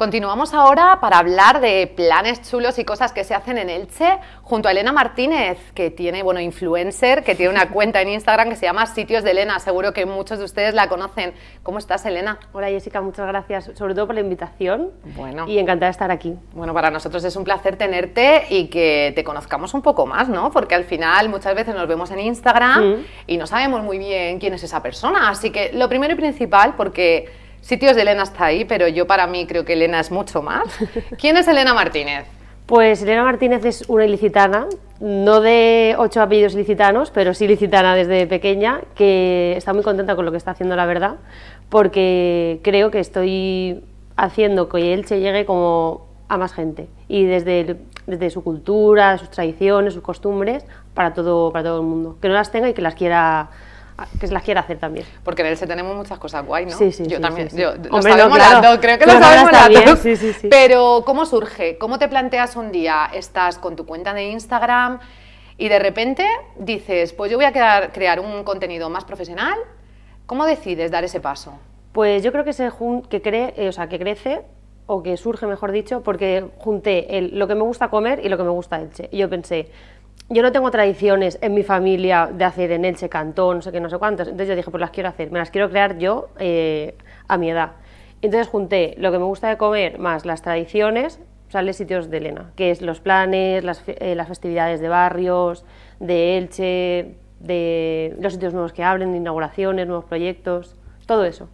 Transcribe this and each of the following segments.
Continuamos ahora para hablar de planes chulos y cosas que se hacen en Elche junto a Elena Martínez, que tiene, bueno, influencer, que tiene una cuenta en Instagram que se llama Sitios de Elena. Seguro que muchos de ustedes la conocen. ¿Cómo estás, Elena? Hola, Jessica, muchas gracias, sobre todo por la invitación. Bueno. Y encantada de estar aquí. Bueno, para nosotros es un placer tenerte y que te conozcamos un poco más, ¿no? Porque al final muchas veces nos vemos en Instagram mm. y no sabemos muy bien quién es esa persona. Así que lo primero y principal, porque Sitios de Elena está ahí, pero yo para mí creo que Elena es mucho más. ¿Quién es Elena Martínez? Pues Elena Martínez es una ilicitana, no de ocho apellidos ilicitanos, pero sí ilicitana desde pequeña, que está muy contenta con lo que está haciendo, la verdad, porque creo que estoy haciendo que Elche llegue como a más gente y desde, desde su cultura, sus tradiciones, sus costumbres, para todo, para todo el mundo, que no las tenga y que las quiera que las quiera hacer también. Porque en el se tenemos muchas cosas guay, ¿no? Sí, sí, yo también, Yo, lo estaba creo que lo sabemos Pero, ¿cómo surge? ¿Cómo te planteas un día? Estás con tu cuenta de Instagram y de repente dices, pues yo voy a crear, un contenido más profesional. ¿Cómo decides dar ese paso? Pues yo creo que, se que, cree, eh, o sea, que crece o que surge, mejor dicho, porque junté lo que me gusta comer y lo que me gusta Elche. Y yo pensé, yo no tengo tradiciones en mi familia de hacer en Elche cantón, no sé qué, no sé cuántas. Entonces yo dije, pues las quiero hacer, me las quiero crear yo eh, a mi edad. Entonces junté lo que me gusta de comer más las tradiciones, sale sitios de Elena, que es los planes, las, eh, las festividades de barrios, de Elche, de los sitios nuevos que abren, inauguraciones, nuevos proyectos, todo eso.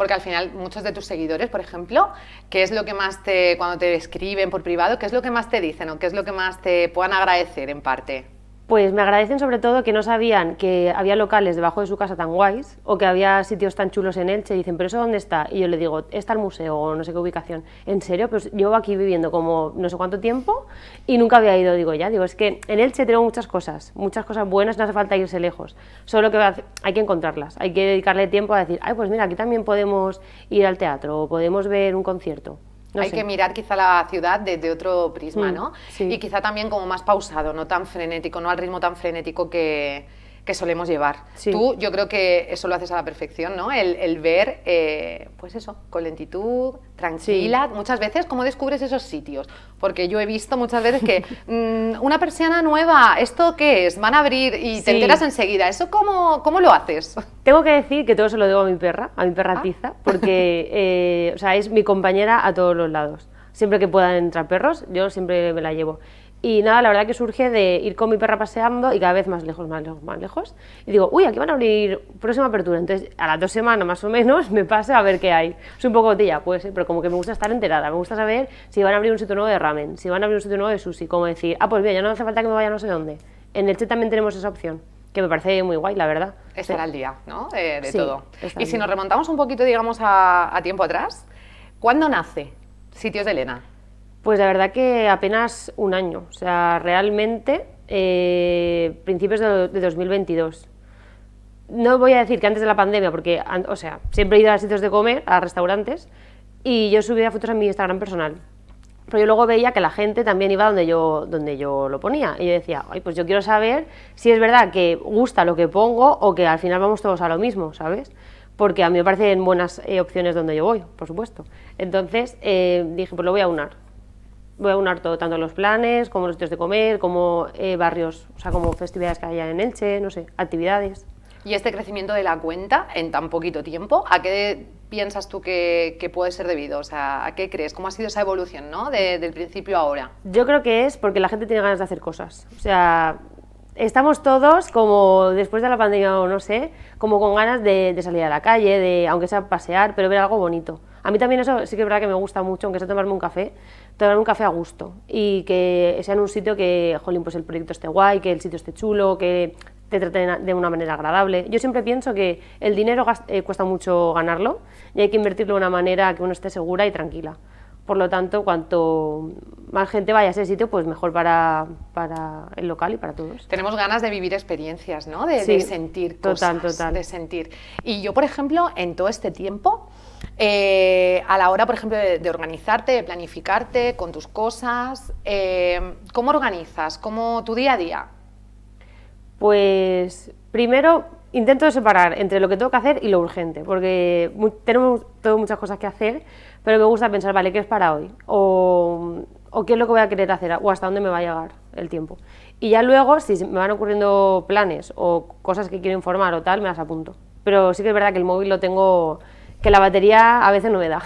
Porque al final muchos de tus seguidores, por ejemplo, ¿qué es lo que más te, cuando te escriben por privado, qué es lo que más te dicen o qué es lo que más te puedan agradecer en parte? Pues me agradecen sobre todo que no sabían que había locales debajo de su casa tan guays o que había sitios tan chulos en Elche. Y dicen, ¿pero eso dónde está? Y yo le digo, está el museo o no sé qué ubicación. ¿En serio? Pues llevo aquí viviendo como no sé cuánto tiempo y nunca había ido. Digo, ya, digo, es que en Elche tengo muchas cosas, muchas cosas buenas, no hace falta irse lejos. Solo que hay que encontrarlas, hay que dedicarle tiempo a decir, ay, pues mira, aquí también podemos ir al teatro o podemos ver un concierto. Hay que mirar quizá la ciudad desde otro prisma, mm, ¿no? Y quizá también como más pausado, no tan frenético, no al ritmo tan frenético que, que solemos llevar. Tú, yo creo que eso lo haces a la perfección, ¿no? El, ver, eh, pues eso, con lentitud, tranquila. Muchas veces, ¿cómo descubres esos sitios? Porque yo he visto muchas veces que mm, una persiana nueva, ¿esto qué es? Van a abrir y te enteras enseguida. ¿Eso cómo, cómo lo haces? Tengo que decir que todo se lo debo a mi perra, a mi perra ah. porque eh, es mi compañera a todos los lados. Siempre que puedan entrar perros, yo siempre me la llevo. Y nada, la verdad que surge de ir con mi perra paseando y cada vez más lejos, más lejos, más lejos. Y digo, uy, aquí van a abrir próxima apertura. Entonces, a las dos semanas más o menos me paso a ver qué hay. Soy un poco tía pues, pero como que me gusta estar enterada. Me gusta saber si van a abrir un sitio nuevo de ramen, si van a abrir un sitio nuevo de sushi. Como decir, ah, pues bien, ya no hace falta que me vaya no sé dónde. En el chat también tenemos esa opción que me parece muy guay, la verdad. Estar era el día, ¿no? De, todo. Y si nos remontamos un poquito, digamos, a, a tiempo atrás, ¿cuándo nace Sitios de Elena? Pues la verdad que apenas un año, o sea, realmente eh, principios de, 2022. No voy a decir que antes de la pandemia, porque, o sea, siempre he ido a sitios de comer, a restaurantes, y yo subía fotos en mi Instagram personal. Pero yo luego veía que la gente también iba donde yo, donde yo lo ponía. Y yo decía, Ay, pues yo quiero saber si es verdad que gusta lo que pongo o que al final vamos todos a lo mismo, ¿sabes? Porque a mí me parecen buenas eh, opciones donde yo voy, por supuesto. Entonces eh, dije, pues lo voy a unar voy a unar todo, tanto los planes, como los sitios de comer, como eh, barrios, o sea, como festividades que haya en Elche, no sé, actividades. Y este crecimiento de la cuenta en tan poquito tiempo, ¿a qué piensas tú que, puede ser debido? O sea, ¿a qué crees? ¿Cómo ha sido esa evolución, no? del principio a ahora. Yo creo que es porque la gente tiene ganas de hacer cosas. O sea, estamos todos como después de la pandemia o no sé, como con ganas de, de salir a la calle, de aunque sea pasear, pero ver algo bonito. A mí también eso sí que es verdad que me gusta mucho, aunque sea tomarme un café, tomar un café a gusto y que sea en un sitio que, jolín, pues el proyecto esté guay, que el sitio esté chulo, que te traten de una manera agradable. Yo siempre pienso que el dinero eh, cuesta mucho ganarlo y hay que invertirlo de una manera que uno esté segura y tranquila. Por lo tanto, cuanto más gente vaya a ese sitio, pues mejor para, para el local y para todos. Tenemos ganas de vivir experiencias, ¿no? De, sentir total, cosas, total. de sentir. Y yo, por ejemplo, en todo este tiempo, eh, a la hora, por ejemplo, de, organizarte, de planificarte con tus cosas, eh, ¿cómo organizas? ¿Cómo tu día a día? Pues primero intento separar entre lo que tengo que hacer y lo urgente, porque tenemos todas muchas cosas que hacer, pero me gusta pensar, vale, ¿qué es para hoy? O, o, qué es lo que voy a querer hacer, o hasta dónde me va a llegar el tiempo. Y ya luego, si me van ocurriendo planes o cosas que quiero informar o tal, me las apunto. Pero sí que es verdad que el móvil lo tengo que la batería a veces no me da.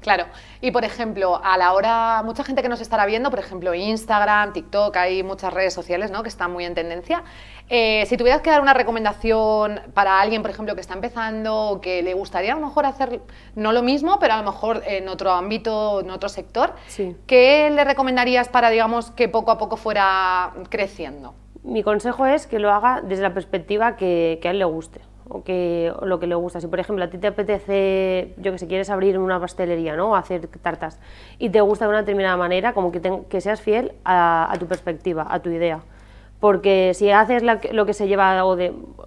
Claro. Y por ejemplo, a la hora, mucha gente que nos estará viendo, por ejemplo, Instagram, TikTok, hay muchas redes sociales ¿no? que están muy en tendencia. Eh, si tuvieras que dar una recomendación para alguien, por ejemplo, que está empezando o que le gustaría a lo mejor hacer, no lo mismo, pero a lo mejor en otro ámbito, en otro sector, ¿qué le recomendarías para, digamos, que poco a poco fuera creciendo? Mi consejo es que lo haga desde la perspectiva que a él le guste o, lo que le gusta. Si, por ejemplo, a ti te apetece, yo que sé, quieres abrir una pastelería, ¿no? O hacer tartas y te gusta de una determinada manera, como que, seas fiel a, tu perspectiva, a tu idea. Porque si haces lo que se lleva o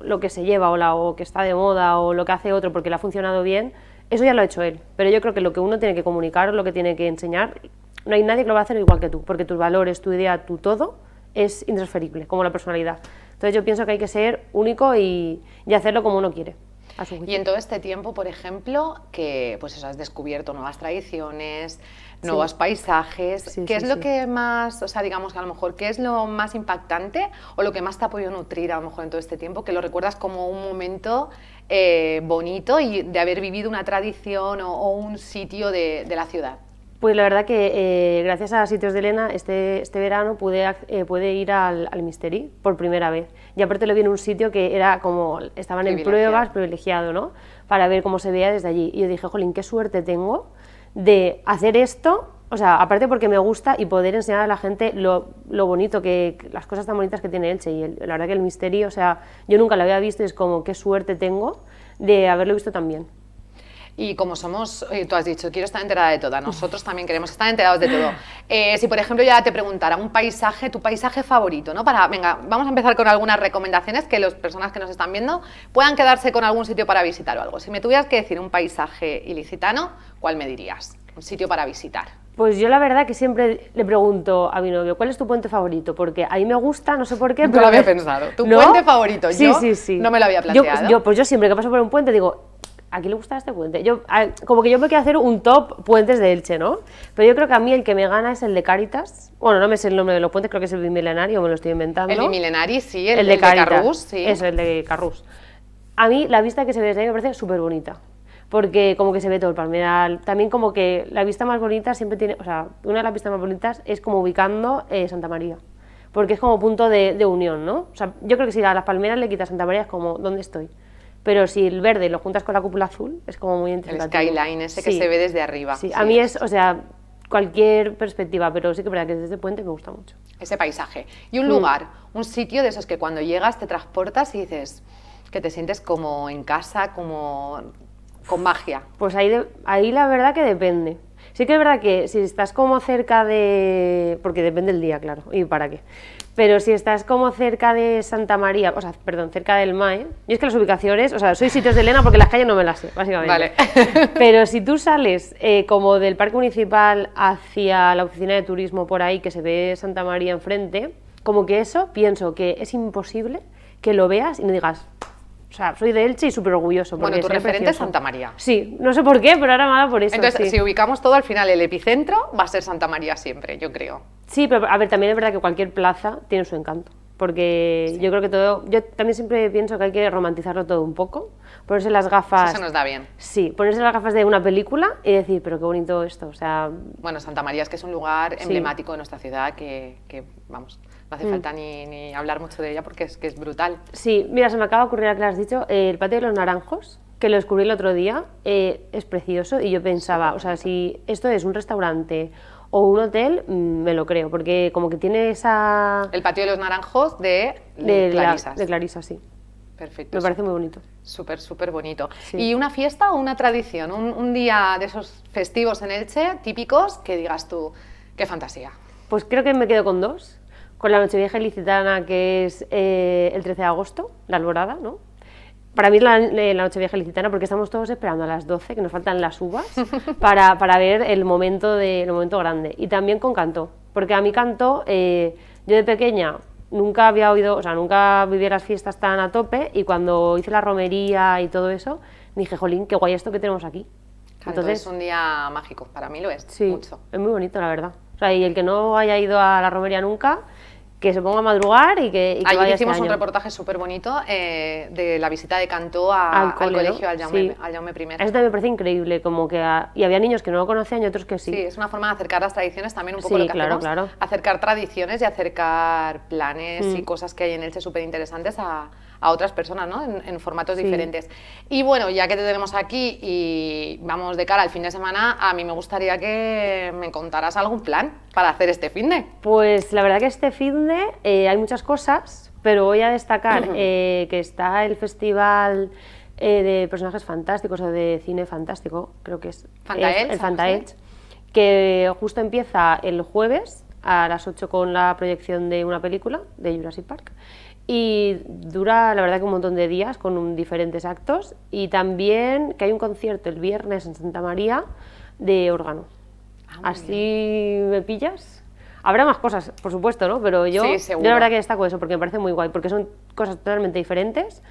lo que se lleva o, o que está de moda o lo que hace otro porque le ha funcionado bien, eso ya lo ha hecho él. Pero yo creo que lo que uno tiene que comunicar, lo que tiene que enseñar, no hay nadie que lo va a hacer igual que tú, porque tus valores, tu idea, tu todo es intransferible, como la personalidad. Entonces yo pienso que hay que ser único y, y hacerlo como uno quiere. y en todo este tiempo, por ejemplo, que pues eso, has descubierto nuevas tradiciones, nuevos paisajes, ¿qué es lo que más, o sea, digamos a lo mejor, qué es lo más impactante o lo que más te ha podido nutrir a lo mejor en todo este tiempo, que lo recuerdas como un momento eh, bonito y de haber vivido una tradición o, un sitio de la ciudad? Pues la verdad que eh, gracias a Sitios de Elena este, este verano eh, pude, ir al, al por primera vez. Y aparte lo vi en un sitio que era como, estaban en pruebas, privilegiado, ¿no? Para ver cómo se veía desde allí. Y yo dije, jolín, qué suerte tengo de hacer esto, o sea, aparte porque me gusta y poder enseñar a la gente lo, lo bonito, que, las cosas tan bonitas que tiene Elche. Y la verdad que el Misteri, o sea, yo nunca lo había visto y es como, qué suerte tengo de haberlo visto también y como somos, eh, tú has dicho, quiero estar enterada de todo, nosotros también queremos estar enterados de todo. Eh, si, por ejemplo, ya te preguntara un paisaje, tu paisaje favorito, ¿no? Para, venga, vamos a empezar con algunas recomendaciones que las personas que nos están viendo puedan quedarse con algún sitio para visitar o algo. Si me tuvieras que decir un paisaje ilicitano, ¿cuál me dirías? Un sitio para visitar. Pues yo la verdad que siempre le pregunto a mi novio, ¿cuál es tu puente favorito? Porque a mí me gusta, no sé por qué, pero... No lo había pensado. ¿Tu puente favorito? Sí, yo sí, sí. No me lo había planteado. yo, pues yo siempre que paso por un puente digo, ¿A quién le gusta este puente. Yo, como que yo me quiero hacer un top puentes de Elche, ¿no? Pero yo creo que a mí el que me gana es el de Caritas. Bueno, no me sé el nombre de los puentes, creo que es el o me lo estoy inventando. El bimilenario, sí, el, de, sí. Eso, el de Carrús. A mí la vista que se ve desde ahí me parece súper bonita. Porque como que se ve todo el palmeral. También como que la vista más bonita siempre tiene... O sea, una de las vistas más bonitas es como ubicando eh, Santa María porque es como punto de, de, unión, ¿no? O sea, yo creo que si a las palmeras le quita Santa María es como, ¿dónde estoy? pero si el verde lo juntas con la cúpula azul, es como muy interesante. El skyline ese que se ve desde arriba. Sí. a mí es, o sea, cualquier perspectiva, pero sí que es verdad que desde puente me gusta mucho. Ese paisaje. Y un mm. lugar, un sitio de esos que cuando llegas te transportas y dices que te sientes como en casa, como con magia. Pues ahí, ahí la verdad que depende. Sí que es verdad que si estás como cerca de... porque depende el día, claro, y para qué. Pero si estás como cerca de Santa María, o sea, perdón, cerca del MAE, y es que las ubicaciones, o sea, soy sitios de Elena porque las calles no me las sé, básicamente. Vale. Pero si tú sales eh, como del parque municipal hacia la oficina de turismo por ahí, que se ve Santa María enfrente, como que eso, pienso que es imposible que lo veas y no digas, o sea, soy de Elche y súper orgulloso. Bueno, tu referente es Santa María. Sí, no sé por qué, pero ahora me por eso. Entonces, si ubicamos todo al final, el epicentro va a ser Santa María siempre, yo creo. Sí, pero a ver, también es verdad que cualquier plaza tiene su encanto. Porque yo creo que todo. Yo también siempre pienso que hay que romantizarlo todo un poco. Ponerse las gafas. Eso nos da bien. Sí, ponerse las gafas de una película y decir, pero qué bonito esto. O sea. Bueno, Santa María es que es un lugar emblemático de nuestra ciudad que, que vamos. No hace falta mm. ni, hablar mucho de ella porque es que es brutal. Sí, mira, se me acaba de ocurrir la que has dicho, eh, el patio de los naranjos, que lo descubrí el otro día, eh, es precioso y yo pensaba, o sea, si esto es un restaurante o un hotel, mm, me lo creo, porque como que tiene esa... El patio de los naranjos de, de Clarisas. de Clarisas, sí. Perfecto. Me parece muy bonito. Súper, súper bonito. ¿Y una fiesta o una tradición? Un, un, día de esos festivos en Elche, típicos, que digas tú, qué fantasía. Pues creo que me quedo con dos, con la Nochevieja Ilicitana, que es eh, el 13 de agosto, la alborada, ¿no? Para mí es la, eh, noche Nochevieja Ilicitana porque estamos todos esperando a las 12, que nos faltan las uvas, para, para ver el momento, de, momento grande. Y también con canto, porque a mí canto, eh, yo de pequeña nunca había oído, o sea, nunca vivía las fiestas tan a tope y cuando hice la romería y todo eso, dije, jolín, qué guay esto que tenemos aquí. Entonces, es un día mágico, para mí lo es, sí, mucho. Es muy bonito, la verdad. O sea, y el que no haya ido a la romería nunca, que se ponga a madrugar y que, y que Ayer hicimos este un reportaje súper bonito eh, de la visita de Cantó al, colegio, al, Jaume, al I. Eso me parece increíble, como que... y había niños que no lo conocían y otros que sí. Sí, es una forma de acercar las tradiciones también un poco lo que claro. Acercar tradiciones y acercar planes y mm. cosas que hay en Elche súper interesantes a, a otras personas, ¿no? En, formatos diferentes. Y bueno, ya que te tenemos aquí y vamos de cara al fin de semana, a mí me gustaría que me contaras algún plan para hacer este fin de. Pues la verdad que este fin de eh, hay muchas cosas, pero voy a destacar eh, que está el festival eh, de personajes fantásticos o de cine fantástico, creo que es Fantael, el Fantael, que justo empieza el jueves a las 8 con la proyección de una película de Jurassic Park y dura la verdad que un montón de días con diferentes actos y también que hay un concierto el viernes en Santa María de órgano. Ah, Así me pillas Habrá más cosas, por supuesto, ¿no? Pero yo, la verdad que destaco eso porque me parece muy guay, porque son cosas totalmente diferentes.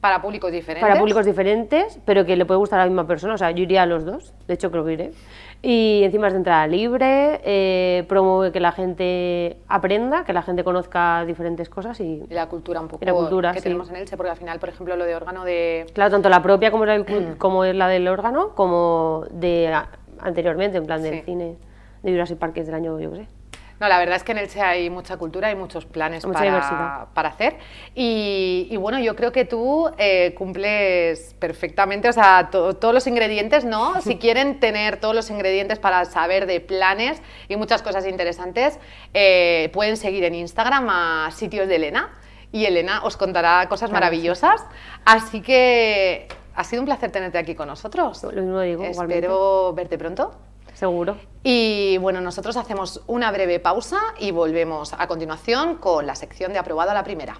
Para públicos diferentes. Para públicos diferentes, pero que le puede gustar a la misma persona. O sea, yo iría a los dos, de hecho creo que iré. Y encima es de entrada libre, eh, promueve que la gente aprenda, que la gente conozca diferentes cosas y... la cultura un poco la cultura, que tenemos en Elche, porque al final, por ejemplo, lo de órgano de... Claro, tanto la propia como, la, como es la del órgano, como de anteriormente, en plan del cine, de Jurassic Park, es del año, yo qué sé, no, la verdad es que en Elche hay mucha cultura, hay muchos planes para, para hacer. Y, bueno, yo creo que tú eh, cumples perfectamente, o sea, todos los ingredientes, ¿no? Si quieren tener todos los ingredientes para saber de planes y muchas cosas interesantes, eh, pueden seguir en Instagram a Sitios de Elena y Elena os contará cosas maravillosas. Así que ha sido un placer tenerte aquí con nosotros. Lo mismo digo, igualmente. Espero verte pronto. Seguro. Y bueno, nosotros hacemos una breve pausa y volvemos a continuación con la sección de aprobado a la primera.